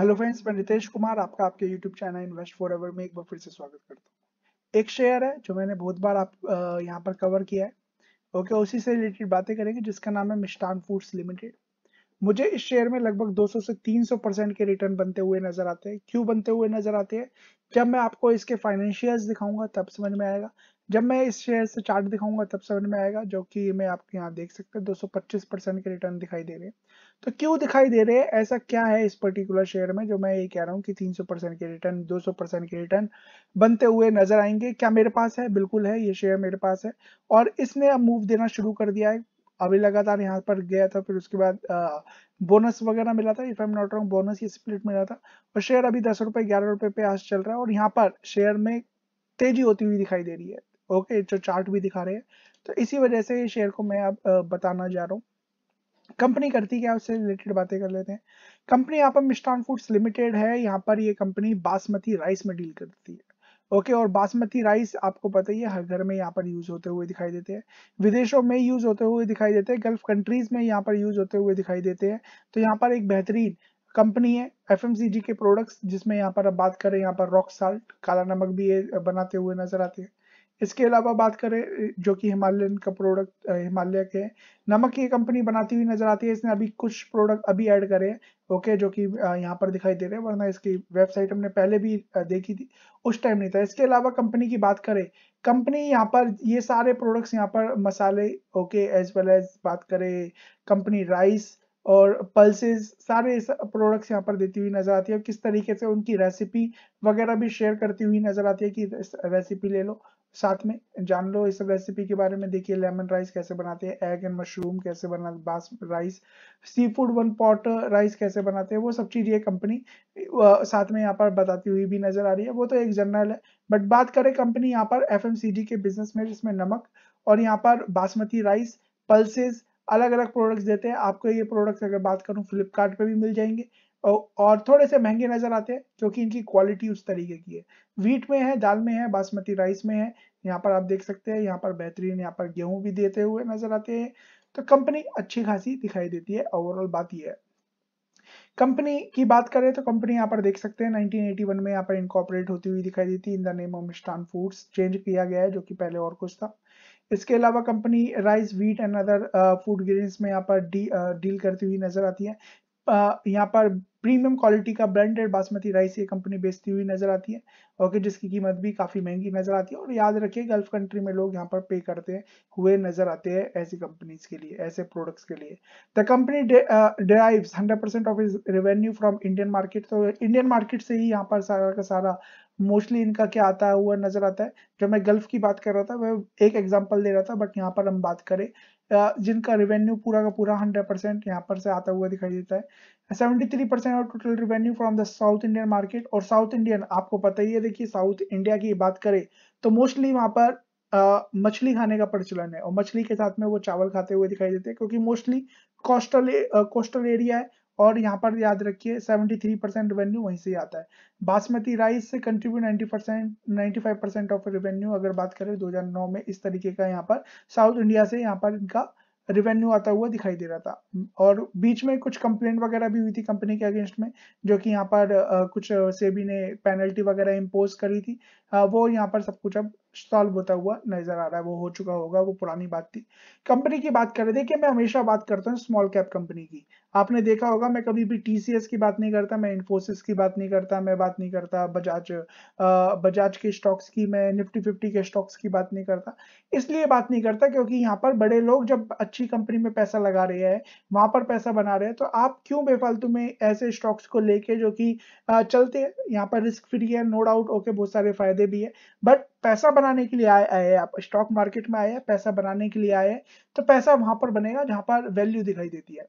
hello friends मैं नितेश कुमार आपका आपके YouTube channel invest for ever में एक बार फिर से स्वागत करता हूँ एक शेयर है जो मैंने बहुत बार आप यहाँ पर कवर किया है ओके okay, उसी से रिलेटेड बातें करेंगे जिसका नाम है मिष्टान फूड्स लिमिटेड मुझे इस शेयर में लगभग 200 से 300 परसेंट के रिटर्न बनते हुए नजर आते हैं क्यों बनते हुए नजर आते हैं जब मैं आपको इसके फाइनेंशियल्स दिखाऊंगा तब समझ में आएगा जब मैं इस शेयर से चार्ट दिखाऊंगा तब समझ में आएगा जो कि मैं आपके यहाँ देख सकते हैं दो परसेंट के रिटर्न दिखाई दे रहे हैं तो क्यों दिखाई दे रहे हैं ऐसा क्या है इस पर्टिकुलर शेयर में जो मैं ये कह रहा हूँ कि 300 परसेंट के रिटर्न 200 परसेंट के रिटर्न बनते हुए नजर आएंगे क्या मेरे पास है बिल्कुल है ये शेयर मेरे पास है और इसने अब मूव देना शुरू कर दिया है अभी लगातार यहाँ पर गया था फिर उसके बाद बोनस वगैरह मिला था if I am not wrong bonus ये स्प्लिट मिला था और शेयर अभी दस रुपए ग्यारह रुपए पे आज चल रहा है और यहाँ पर शेयर में तेजी होती हुई दिखाई दे रही है ओके जो चार्ट भी दिखा रहे हैं तो इसी वजह से शेयर को मैं अब बताना जा रहा हूँ कंपनी करती क्या उससे रिलेटेड बातें कर लेते हैं कंपनी यहाँ पर मिस्टान फूड्स लिमिटेड है यहाँ पर ये कंपनी बासमती राइस में डील करती है ओके और बासमती राइस आपको पता ही है हर घर में यहाँ पर यूज होते हुए दिखाई देते हैं विदेशों में यूज होते हुए दिखाई देते हैं गल्फ कंट्रीज में यहाँ पर यूज होते हुए दिखाई देते हैं तो यहाँ पर एक बेहतरीन कंपनी है एफ के प्रोडक्ट्स जिसमें यहाँ पर अब बात करें यहाँ पर रॉक साल्ट काला नमक भी ये बनाते हुए नजर आते हैं इसके अलावा बात करें जो कि हिमालयन का प्रोडक्ट हिमालय के नमक की कंपनी बनाती हुई नजर आती है इसने अभी कुछ प्रोडक्ट अभी ऐड करे हैं ओके जो कि यहाँ पर दिखाई दे रहे हैं वरना इसकी वेबसाइट हमने पहले भी देखी थी उस टाइम नहीं था इसके अलावा कंपनी की बात करें कंपनी यहाँ पर ये सारे प्रोडक्ट्स यहाँ पर मसाले ओके एज वेल एज बात करें कंपनी राइस और पल्सेस सारे प्रोडक्ट्स यहाँ पर देती हुई नजर आती है किस तरीके से उनकी रेसिपी वगैरह भी शेयर करती हुई नजर आती है कि रेसिपी ले लो साथ में जान लो इस रेसिपी के बारे में देखिए लेमन राइस कैसे बनाते हैं एग एंड मशरूम कैसे बनाते बास rice sea food one pot rice कैसे बनाते हैं वो सब चीज़ ये कंपनी साथ में यहाँ पर बताती हुई भी नजर आ रही है वो तो एक जर्नल है बट बात करें कंपनी यहाँ पर एफ के बिजनेस में जिसमें नमक और यहाँ पर बासमती राइस पल्सेज अलग अलग प्रोडक्ट्स देते हैं आपको ये प्रोडक्ट्स अगर बात करूँ फ्लिपकार्ट भी मिल जाएंगे और थोड़े से महंगे नज़र आते हैं क्योंकि इनकी क्वालिटी उस तरीके की है वीट में है दाल में है बासमती राइस में है यहाँ पर आप देख सकते हैं यहाँ पर बेहतरीन यहाँ पर गेहूं भी देते हुए नज़र आते हैं तो कंपनी अच्छी खासी दिखाई देती है ओवरऑल बात यह है कंपनी की बात करें तो कंपनी यहाँ पर देख सकते हैं 1981 में यहाँ पर इनकॉपरेट होती हुई दिखाई देती in the name of Mishtann foods change किया गया है जो कि पहले और कुछ था इसके अलावा company rice wheat and other food grain में यहाँ पर डील uh, करती हुई नजर आती है यहाँ पर प्रीमियम क्वालिटी का ब्रांडेड बासमती राइस ये कंपनी बेचती हुई नजर आती है ओके जिसकी कीमत भी काफ़ी महंगी नजर आती है और याद रखिए गल्फ कंट्री में लोग यहाँ पर पे करते हैं हुए नजर आते हैं ऐसी कंपनीज के लिए ऐसे प्रोडक्ट्स के लिए the company derive hundred percent of its revenue from Indian market तो इंडियन मार्केट से ही यहाँ पर सारा का सारा मोस्टली इनका क्या आता हुआ नजर आता है जब मैं गल्फ की बात कर रहा था मैं एक एग्जाम्पल दे रहा था बट यहाँ पर हम बात करें जिनका रेवेन्यू पूरा का पूरा 100 परसेंट यहाँ पर से आता हुआ दिखाई देता है 73 परसेंट और total revenue from the south Indian market और साउथ इंडियन आपको पता ही है देखिए साउथ इंडिया की बात करें तो मोस्टली वहाँ पर मछली खाने का प्रचलन है और मछली के साथ में वो चावल खाते हुए दिखाई देते हैं क्योंकि मोस्टली कोस्टल कोस्टल एरिया है और यहाँ पर याद रखिए 73 परसेंट रेवेन्यू वहीं से आता है बासमती राइस से contribute 90 percent ninety percent of revenue अगर बात करें 2009 तो में इस तरीके का यहाँ पर साउथ इंडिया से यहाँ पर इनका रेवेन्यू आता हुआ दिखाई दे रहा था और बीच में कुछ कंप्लेंट वगैरह भी हुई थी कंपनी के अगेंस्ट में जो कि यहाँ पर कुछ सेबी ने पेनल्टी वगैरह इम्पोज करी थी वो यहाँ पर सब कुछ अब सॉल्व होता हुआ नजर आ रहा है वो हो चुका होगा वो पुरानी बात थी कंपनी की बात कर रहे देखिए मैं हमेशा बात करता हूँ स्मॉल कैप कंपनी की आपने देखा होगा मैं कभी भी टीसीएस की बात नहीं करता मैं इन्फोसिस की बात नहीं करता मैं बात नहीं करता बजाज बजाज के स्टॉक्स की मैं निफ्टी फिफ्टी के स्टॉक्स की बात नहीं करता इसलिए बात नहीं करता क्योंकि यहाँ पर बड़े लोग जब अच्छी कंपनी में पैसा लगा रहे हैं वहां पर पैसा बना रहे हैं तो आप क्यों बेफालतू में ऐसे स्टॉक्स को लेके जो कि चलते हैं यहाँ पर रिस्क फ्री है नो डाउट ओके बहुत सारे फायदे भी है बट पैसा बनाने के लिए आए आए आप स्टॉक मार्केट में आए पैसा बनाने के लिए आए तो पैसा वहां पर बनेगा जहां पर वैल्यू दिखाई देती है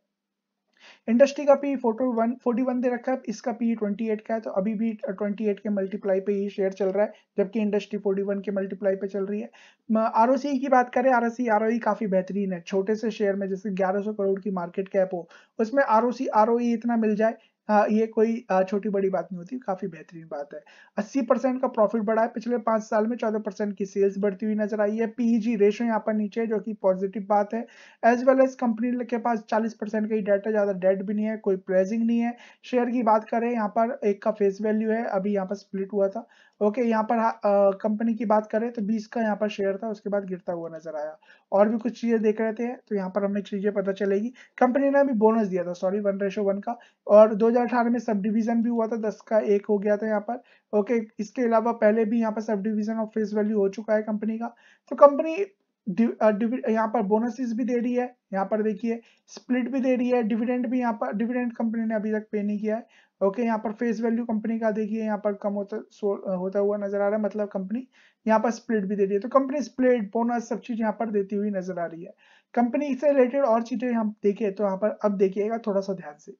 इंडस्ट्री का पी फोटो वन फोर्टी वन दे रखा है इसका पी ट्वेंटी एट का है तो अभी भी ट्वेंटी एट के मल्टीप्लाई पे ही शेयर चल रहा है जबकि इंडस्ट्री फोर्टी वन के मल्टीप्लाई पे चल रही है आर e की बात करें आर ओ e, e काफी बेहतरीन है छोटे से शेयर में जैसे ग्यारह सौ करोड़ की मार्केट कैप हो उसमें आर ओ इतना मिल जाए हाँ, ये कोई छोटी बड़ी बात नहीं होती काफी बेहतरीन बात है 80 परसेंट का प्रॉफिट बढ़ा है पिछले पांच साल में 14 परसेंट की सेल्स बढ़ती हुई नजर आई है पीजी रेशो यहाँ पर नीचे है जो कि पॉजिटिव बात है एज वेल एज कंपनी के पास 40 परसेंट का ही डेट है ज्यादा डेट भी नहीं है कोई प्रेजिंग नहीं है शेयर की बात करें यहाँ पर एक का फेस वैल्यू है अभी यहाँ पर स्प्लिट हुआ था ओके यहाँ पर कंपनी की बात करें तो बीस का यहाँ पर शेयर था उसके बाद गिरता हुआ नजर आया और भी कुछ चीजें देख रहे थे तो यहाँ पर हमें चीजें पता चलेगी कंपनी ने अभी बोनस दिया था सॉरी वन रेशो वन का और दो 2018 में सब डिवीजन भी हुआ था 10 का एक हो गया था यहाँ पर ओके इसके अलावा पहले भी यहाँ पर sub division of face value हो चुका है कंपनी का तो कंपनी uh, यहाँ पर बोनसेस भी दे रही है यहाँ पर देखिए स्प्लिट भी दे रही है डिविडेंड भी यहाँ पर डिविडेंड कंपनी ने अभी तक पे नहीं किया है ओके यहाँ पर फेस वैल्यू कंपनी का देखिए यहाँ पर कम होता uh, होता हुआ नजर आ रहा है मतलब कंपनी यहाँ पर स्प्लिट भी दे रही है तो कंपनी स्प्लिट बोनस सब चीज यहाँ पर देती हुई नजर आ रही है कंपनी से रिलेटेड और चीजें हम देखें तो यहाँ पर अब देखिएगा थोड़ा सा ध्यान से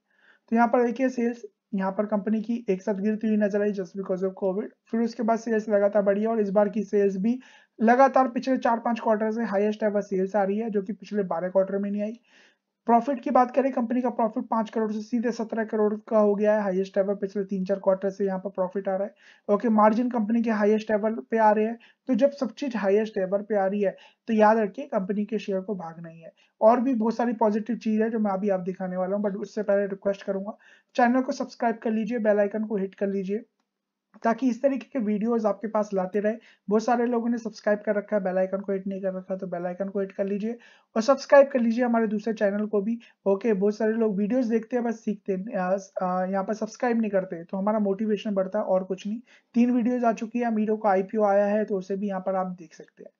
तो यहाँ पर देखिए सेल्स यहाँ पर कंपनी की एक साथ गिरती हुई नजर आई जस्ट बिकॉज ऑफ कोविड फिर उसके बाद सेल्स लगातार बढ़ी है और इस बार की सेल्स भी लगातार पिछले चार पांच क्वार्टर से हाईएस्ट एवर सेल्स आ रही है जो कि पिछले बारह क्वार्टर में नहीं आई प्रॉफिट की बात करें कंपनी का प्रॉफिट पांच करोड़ से सीधे सत्रह करोड़ का हो गया है हाईएस्ट एवर पिछले तीन चार क्वार्टर से यहाँ पर प्रॉफिट आ रहा है ओके मार्जिन कंपनी के हाईएस्ट एवर पे आ रहे हैं तो जब सब चीज हाईएस्ट एवर पे आ रही है तो याद रखिए कंपनी के शेयर को भाग नहीं है और भी बहुत सारी पॉजिटिव चीज है जो मैं अभी आप दिखाने वाला हूँ बट उससे पहले रिक्वेस्ट करूंगा चैनल को सब्सक्राइब कर लीजिए बेलाइकन को हिट कर लीजिए ताकि इस तरीके के वीडियोस आपके पास लाते रहे बहुत सारे लोगों ने सब्सक्राइब कर रखा है बेल आइकन को हिट नहीं कर रखा तो बेल आइकन को हिट कर लीजिए और सब्सक्राइब कर लीजिए हमारे दूसरे चैनल को भी ओके बहुत सारे लोग वीडियोस देखते हैं बस सीखते हैं यहाँ पर सब्सक्राइब नहीं करते तो हमारा मोटिवेशन बढ़ता है और कुछ नहीं तीन वीडियोज आ चुकी है अमीरों का आईपीओ आया है तो उसे भी यहाँ पर आप देख सकते हैं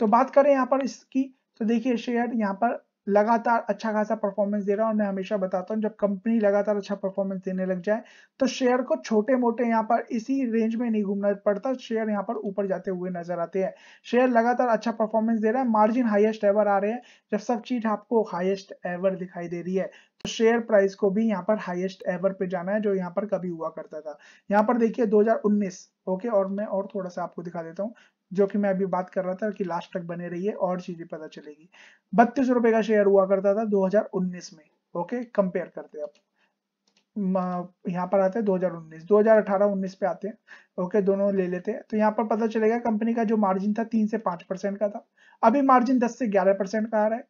तो बात करें यहाँ पर इसकी तो देखिए शेयर यहाँ पर लगातार अच्छा खासा परफॉर्मेंस दे रहा है और मैं हमेशा बताता हूँ जब कंपनी लगातार अच्छा परफॉर्मेंस देने लग जाए तो शेयर को छोटे मोटे यहाँ पर इसी रेंज में नहीं घूमना पड़ता शेयर यहाँ पर ऊपर जाते हुए नजर आते हैं शेयर लगातार अच्छा परफॉर्मेंस दे रहा है मार्जिन हाइएस्ट एवर आ रहे हैं जब सब चीज आपको हाइएस्ट एवर दिखाई दे रही है तो शेयर प्राइस को भी यहाँ पर हाइएस्ट एवर पे जाना है जो यहाँ पर कभी हुआ करता था यहाँ पर देखिए 2019 ओके और मैं और थोड़ा सा आपको दिखा देता हूँ जो कि मैं अभी बात कर रहा था कि लास्ट तक बने रहिए और चीजें पता चलेगी बत्तीस रुपए का शेयर हुआ करता था 2019 में ओके कंपेयर करते हैं अब यहाँ पर आते हैं 2019 2018-19 पे आते हैं ओके दोनों ले लेते हैं तो यहाँ पर पता चलेगा कंपनी का जो मार्जिन था तीन से पांच परसेंट का था अभी मार्जिन दस से ग्यारह परसेंट का आ रहा है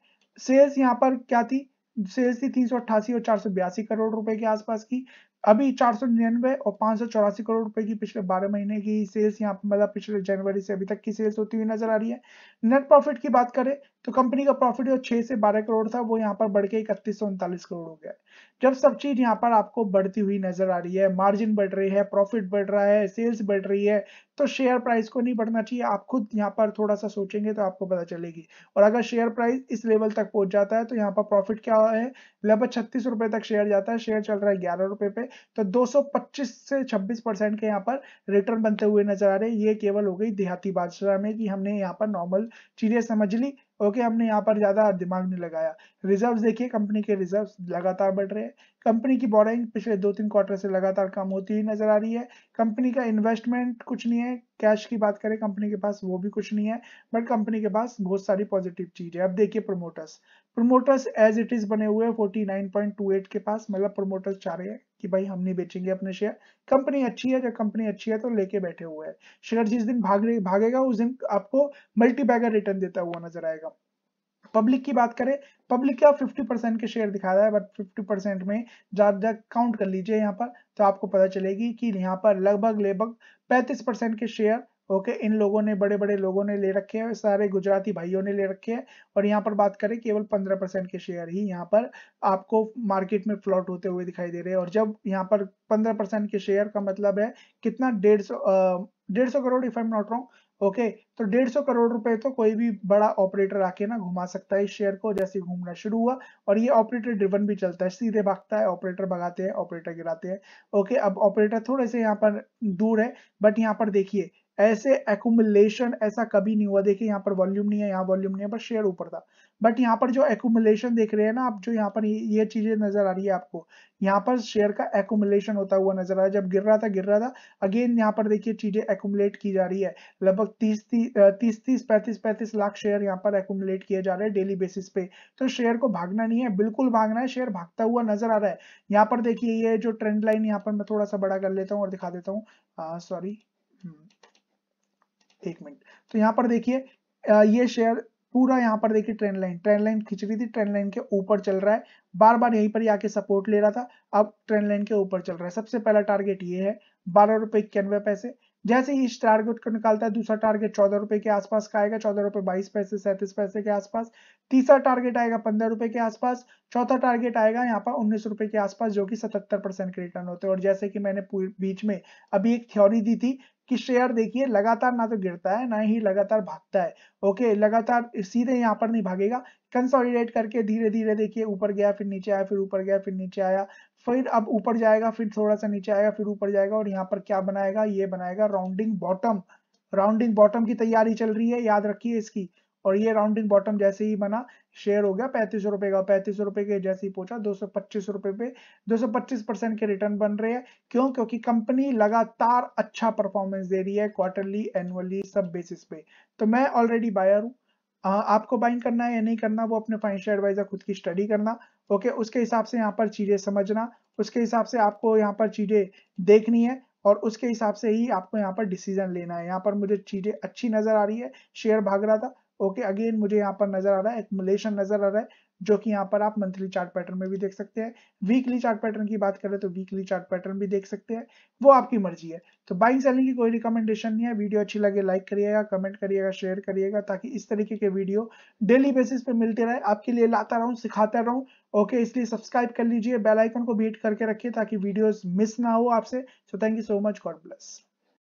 सेल्स यहाँ पर क्या थी सेल्स थी तीन और चार करोड़ रुपए के आसपास की अभी चार सौ निन्यानवे और पांच सौ चौरासी करोड़ रुपए की पिछले बारह महीने की सेल्स यहाँ मतलब पिछले जनवरी से अभी तक की सेल्स होती हुई नजर आ रही है नेट प्रॉफिट की बात करें तो कंपनी का प्रॉफिट जो 6 से 12 करोड़ था वो यहाँ पर बढ़ के इकतीस सौ उनतालीस करोड़ हो गया जब सब चीज यहाँ पर आपको बढ़ती हुई नजर आ रही है मार्जिन बढ़ रही है प्रॉफिट बढ़ रहा है सेल्स बढ़ रही है तो शेयर प्राइस को नहीं बढ़ना चाहिए आप खुद यहाँ पर थोड़ा सा सोचेंगे तो आपको पता चलेगी और अगर शेयर प्राइस इस लेवल तक पहुंच जाता है तो यहाँ पर प्रॉफिट क्या है लगभग छत्तीस रुपए तक शेयर जाता है शेयर चल रहा है ग्यारह रुपए पे तो 225 से 26 परसेंट के यहाँ पर रिटर्न बनते हुए नजर आ रहे हैं ये केवल हो गई देहाती बादशाह में कि हमने यहाँ पर नॉर्मल चीजें समझ ली ओके हमने यहाँ पर ज़्यादा दिमाग नहीं लगाया रिजर्व्स देखिए कंपनी के रिजर्व्स लगातार बढ़ रहे हैं कंपनी की बोरिंग पिछले दो तीन क्वार्टर से लगातार कम होती हुई नजर आ रही है कंपनी का इन्वेस्टमेंट कुछ नहीं है कैश की बात करें कंपनी के पास वो भी कुछ नहीं है बट कंपनी के पास बहुत सारी पॉजिटिव चीज है अब देखिए promoters promoters as it is बने हुए हैं 49.28 के पास मतलब प्रोमोटर्स चाह रहे हैं कि भाई हम नहीं बेचेंगे अपने शेयर कंपनी अच्छी है जब कंपनी अच्छी है तो लेके बैठे हुए हैं शेयर जिस दिन भाग भागेगा उस दिन आपको मल्टीबैगर रिटर्न देता हुआ नजर आएगा पब्लिक की बात करें पब्लिक का 50 परसेंट के शेयर दिखा रहा है बट 50 परसेंट में ज़्यादा काउंट कर लीजिए यहाँ पर तो आपको पता चलेगी कि यहाँ पर लगभग लगभग 35 परसेंट के शेयर ओके इन लोगों ने बड़े बड़े लोगों ने ले रखे हैं सारे गुजराती भाइयों ने ले रखे हैं और यहाँ पर बात करें केवल पंद्रह परसेंट के शेयर ही यहाँ पर आपको मार्केट में फ्लॉट होते हुए दिखाई दे रहे हैं और जब यहाँ पर पंद्रह परसेंट के शेयर का मतलब है कितना डेढ़ सौ डेढ़ सौ crore if I am not wrong okay तो डेढ़ सौ करोड़ रुपए तो कोई भी बड़ा ऑपरेटर आके ना घुमा सकता है इस शेयर को जैसे घूमना शुरू हुआ और ये ऑपरेटर ड्रिवन भी चलता है सीधे भागता है ऑपरेटर भगाते हैं ऑपरेटर गिराते हैं ओके अब ऑपरेटर थोड़े से यहाँ पर दूर है बट यहाँ पर देखिए ऐसे एकुमुलेशन ऐसा कभी नहीं हुआ देखिए यहाँ पर वॉल्यूम नहीं है यहाँ वॉल्यूम नहीं है पर शेयर ऊपर था बट यहाँ पर जो एकुमुलेशन देख रहे हैं ना आप जो यहाँ पर ये चीजें नजर आ रही है आपको यहाँ पर शेयर का एकुमुलेशन होता हुआ नजर आ रहा है जब गिर रहा था गिर रहा था अगेन यहाँ पर देखिए चीजें एकुमुलेट की जा रही है लगभग तीस तीस तीस पैंतीस पैंतीस लाख शेयर यहाँ पर एकुमुलेट किए जा रहे हैं डेली बेसिस पे तो शेयर को भागना नहीं है बिल्कुल भागना है शेयर भागता हुआ नजर आ रहा है यहाँ पर देखिए ये जो ट्रेंड लाइन यहाँ पर मैं थोड़ा सा बड़ा कर लेता हूँ और दिखा देता हूँ सॉरी एक मिनट तो यहाँ पर देखिए ये शेयर पूरा यहाँ पर देखिए ट्रेंड लाइन ट्रेंड लाइन खिंच रही थी ट्रेंड लाइन के ऊपर चल रहा है बार बार यहीं पर ही आके सपोर्ट ले रहा था अब ट्रेंड लाइन के ऊपर चल रहा है सबसे पहला टारगेट ये है बारह रुपए इक्यानवे पैसे जैसे ही इस टारगेट को निकालता है दूसरा टारगेट चौदह रुपए के आसपास का आएगा चौदह रुपए बाईस पैसे सैंतीस पैसे के आसपास तीसरा टारगेट आएगा पंद्रह रुपए के आसपास चौथा टारगेट आएगा यहाँ पर उन्नीस रुपए के आसपास जो कि सतहत्तर परसेंट के रिटर्न होते हैं और जैसे कि मैंने बीच में अभी एक थ्योरी दी थी कि शेयर देखिए लगातार ना तो गिरता है ना ही लगातार भागता है ओके लगातार सीधे यहाँ पर नहीं भागेगा कंसोलिडेट करके धीरे धीरे देखिए ऊपर गया फिर नीचे आया फिर ऊपर गया फिर नीचे आया फिर अब ऊपर जाएगा फिर थोड़ा सा नीचे आएगा फिर ऊपर जाएगा और यहाँ पर क्या बनाएगा ये बनाएगा राउंडिंग बॉटम राउंडिंग बॉटम की तैयारी चल रही है याद रखिए इसकी और ये राउंडिंग बॉटम जैसे ही बना शेयर हो गया पैंतीस रुपए का पैंतीस रुपए के जैसे ही पहुंचा दो सौ पच्चीस रुपए पे दो सौ पच्चीस परसेंट के रिटर्न बन रहे हैं क्यों क्योंकि कंपनी लगातार अच्छा परफॉर्मेंस दे रही है क्वार्टरली एनुअली सब बेसिस पे तो मैं ऑलरेडी बायर हूँ आपको बाइंग करना है या नहीं करना वो अपने फाइनेंशियल एडवाइजर खुद की स्टडी करना ओके उसके हिसाब से यहाँ पर चीजें समझना उसके हिसाब से आपको यहाँ पर चीजें देखनी है और उसके हिसाब से ही आपको यहाँ पर डिसीजन लेना है यहाँ पर मुझे चीजें अच्छी नजर आ रही है शेयर भाग रहा था ओके अगेन मुझे यहाँ पर नजर आ रहा है एक्मुलेशन नजर आ रहा है जो कि यहाँ पर आप मंथली चार्ट पैटर्न में भी देख सकते हैं वीकली चार्ट पैटर्न की बात करें तो वीकली चार्ट पैटर्न भी देख सकते हैं वो आपकी मर्जी है तो बाइंग सेलिंग की कोई रिकमेंडेशन नहीं है वीडियो अच्छी लगे लाइक करिएगा कमेंट करिएगा शेयर करिएगा ताकि इस तरीके के वीडियो डेली बेसिस पे मिलते रहे आपके लिए लाता रहूँ सिखाता रहूँ ओके इसलिए सब्सक्राइब कर लीजिए बेलाइकन को बीट करके रखिए ताकि वीडियोज मिस ना हो आपसे so thank you so much God bless